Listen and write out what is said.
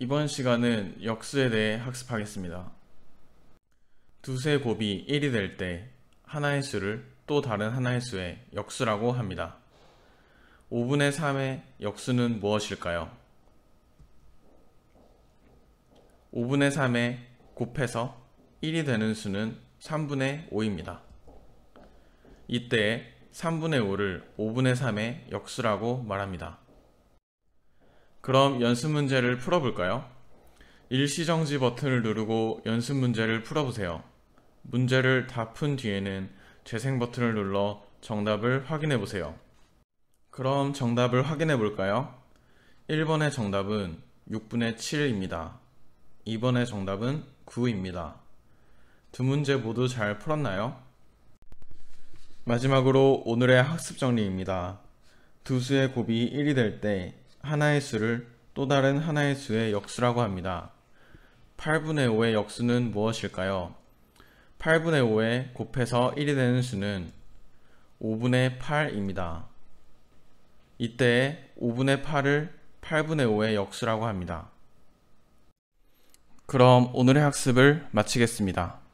이번 시간은 역수에 대해 학습하겠습니다. 두세 곱이 1이 될 때 하나의 수를 또 다른 하나의 수의 역수라고 합니다. 5분의 3의 역수는 무엇일까요? 5분의 3에 곱해서 1이 되는 수는 3분의 5입니다. 이때 3분의 5를 5분의 3의 역수라고 말합니다. 그럼 연습 문제를 풀어볼까요? 일시정지 버튼을 누르고 연습 문제를 풀어보세요. 문제를 다 푼 뒤에는 재생 버튼을 눌러 정답을 확인해 보세요. 그럼 정답을 확인해 볼까요? 1번의 정답은 6분의 7입니다. 2번의 정답은 9입니다. 두 문제 모두 잘 풀었나요? 마지막으로 오늘의 학습 정리입니다. 두 수의 곱이 1이 될때 하나의 수를 또 다른 하나의 수의 역수라고 합니다. 8분의 5의 역수는 무엇일까요? 8분의 5에 곱해서 1이 되는 수는 5분의 8입니다. 이때 5분의 8을 8분의 5의 역수라고 합니다. 그럼 오늘의 학습을 마치겠습니다.